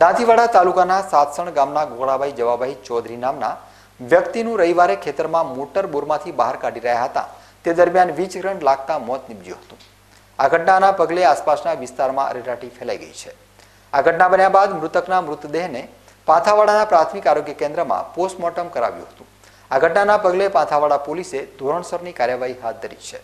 દાંતીવાડા તાલુકાના સાતસણ ગામના ગોળાભાઈ જવાભાઈ ચૌધરી નામના વ્યક્તિનું રવિવારે ખેતરમાં મોટર બોરમાંથી બહાર કાઢી રહ્યા હતા તે દરમિયાન વીજ કરંટ લાગતા મોત નીપજ્યું હતું આ ઘટનાના પગલે આસપાસના વિસ્તારમાં અરેરાટી ફેલાઈ ગઈ છે આ ઘટના બન્યા બાદ મૃતકના મૃતદેહને પાથાવાડાના પ્રાથમિક આરોગ્ય કેન્દ્રમાં પોસ્ટમોર્ટમ કરાવ્યું હતું આ ઘટનાના પગલે પાથાવાડા પોલીસે ધોરણસરની કાર્યવાહી હાથ ધરી છે